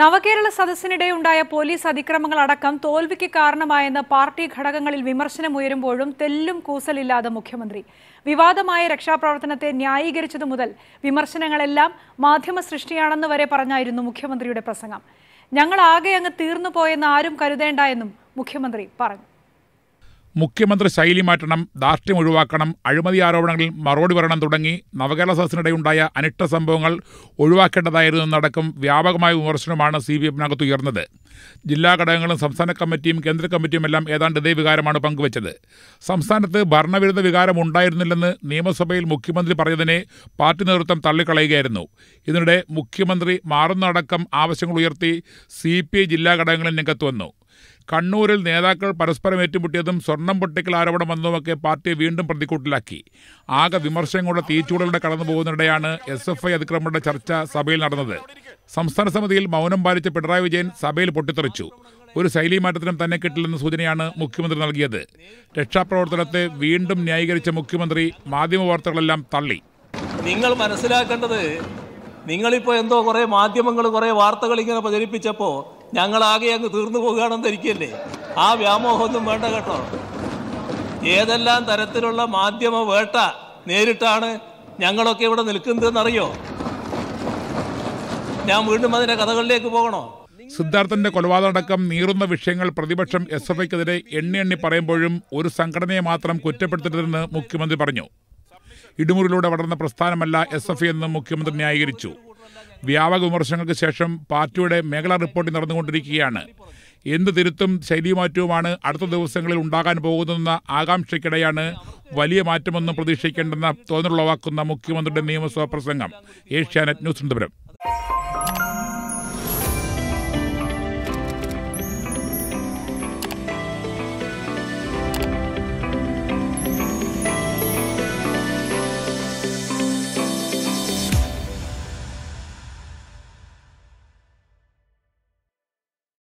നവകേരള സദസ്സിനിടെ ഉണ്ടായ പോലീസ് അതിക്രമങ്ങൾ അടക്കം തോൽവിക്ക് കാരണമായെന്ന് പാർട്ടി ഘടകങ്ങളിൽ വിമർശനമുയരുമ്പോഴും തെല്ലും കൂസലില്ലാതെ മുഖ്യമന്ത്രി വിവാദമായ രക്ഷാപ്രവർത്തനത്തെ ന്യായീകരിച്ചതു മുതൽ വിമർശനങ്ങളെല്ലാം മാധ്യമ സൃഷ്ടിയാണെന്ന് വരെ പറഞ്ഞായിരുന്നു മുഖ്യമന്ത്രിയുടെ പ്രസംഗം ഞങ്ങൾ ആകെ അങ്ങ് തീർന്നു പോയെന്ന് ആരും കരുതേണ്ട എന്നും മുഖ്യമന്ത്രി പറഞ്ഞു മുഖ്യമന്ത്രി ശൈലി മാറ്റണം ധാർഷ്ട്യം ഒഴിവാക്കണം അഴിമതി ആരോപണങ്ങളിൽ മറുപടി വരണം തുടങ്ങി നവകേരള സദസ്സിനിടെയുണ്ടായ അനിഷ്ട സംഭവങ്ങൾ ഒഴിവാക്കേണ്ടതായിരുന്നു എന്നടക്കം വ്യാപകമായ വിമർശനമാണ് സി പി എമ്മിനകത്ത് ഉയർന്നത് ജില്ലാ ഘടകങ്ങളും സംസ്ഥാന കമ്മിറ്റിയും കേന്ദ്ര കമ്മിറ്റിയും എല്ലാം ഏതാണ്ട് ഇതേ വികാരമാണ് പങ്കുവച്ചത് സംസ്ഥാനത്ത് ഭരണവിരുദ്ധ വികാരം ഉണ്ടായിരുന്നില്ലെന്ന് നിയമസഭയിൽ മുഖ്യമന്ത്രി പറഞ്ഞതിനെ പാർട്ടി നേതൃത്വം തള്ളിക്കളയുകയായിരുന്നു ഇതിനിടെ മുഖ്യമന്ത്രി മാറുന്നടക്കം ആവശ്യങ്ങൾ ഉയർത്തി സി ജില്ലാ ഘടകങ്ങളിൽ രംഗത്ത് വന്നു കണ്ണൂരിൽ നേതാക്കൾ പരസ്പരം ഏറ്റുമുട്ടിയതും സ്വർണം പൊട്ടിക്കൽ ആരോപണം വന്നതുമൊക്കെ പാർട്ടി വീണ്ടും പ്രതിക്കൂട്ടിലാക്കി ആകെ വിമർശനങ്ങളുടെ തീച്ചൂടലൂടെ കടന്നു പോകുന്നതിനിടെയാണ് എസ് എഫ് ഐ അതിക്രമങ്ങളുടെ ചർച്ച സഭയിൽ നടന്നത് സംസ്ഥാന സമിതിയിൽ മൗനം പാലിച്ച പിണറായി വിജയൻ സഭയിൽ പൊട്ടിത്തെറിച്ചു ഒരു മാറ്റത്തിനും തന്നെ കിട്ടില്ലെന്ന സൂചനയാണ് മുഖ്യമന്ത്രി നൽകിയത് രക്ഷാപ്രവർത്തനത്തെ വീണ്ടും ന്യായീകരിച്ച മുഖ്യമന്ത്രി മാധ്യമ വാർത്തകളെല്ലാം തള്ളി നിങ്ങൾ മനസ്സിലാക്കേണ്ടത് നിങ്ങളിപ്പോൾ എന്തോ കുറേ മാധ്യമങ്ങൾ കുറേ വാർത്തകൾ ഇങ്ങനെ പ്രചരിപ്പിച്ചപ്പോൾ ഞങ്ങളാകെ അങ്ങ് തീർന്നു പോകുകയാണെന്ന് ധരിക്കല്ലേ ആ വ്യാമോഹമൊന്നും വേണ്ട കേട്ടോ ഏതെല്ലാം തരത്തിലുള്ള മാധ്യമ വേട്ട നേരിട്ടാണ് ഞങ്ങളൊക്കെ ഇവിടെ നിൽക്കുന്നതെന്നറിയോ ഞാൻ വീണ്ടും അതിന്റെ കഥകളിലേക്ക് പോകണോ സിദ്ധാർത്ഥന്റെ കൊലപാതകമടക്കം നീറുന്ന വിഷയങ്ങൾ പ്രതിപക്ഷം എസ് എഫ് ഐക്കെതിരെ എണ്ണി എണ്ണി പറയുമ്പോഴും ഒരു സംഘടനയെ മാത്രം കുറ്റപ്പെടുത്തരുതെന്ന് മുഖ്യമന്ത്രി പറഞ്ഞു ഇടുമുറിലൂടെ വളർന്ന പ്രസ്ഥാനമല്ല എസ് എഫ് ഐ എന്നും മുഖ്യമന്ത്രി ന്യായീകരിച്ചു വ്യാപക വിമർശനങ്ങൾക്ക് ശേഷം പാർട്ടിയുടെ മേഖലാ റിപ്പോർട്ടിൽ നടന്നുകൊണ്ടിരിക്കുകയാണ് എന്ത് തിരുത്തും ശൈലിമാറ്റവുമാണ് അടുത്ത ദിവസങ്ങളിൽ ഉണ്ടാകാൻ പോകുന്നതെന്ന ആകാംക്ഷയ്ക്കിടെയാണ് വലിയ മാറ്റമൊന്നും പ്രതീക്ഷിക്കേണ്ടെന്ന തോന്നലുളവാക്കുന്ന മുഖ്യമന്ത്രിയുടെ നിയമസഭാ പ്രസംഗം ഏഷ്യാനെറ്റ് ന്യൂസ് തിരുവനന്തപുരം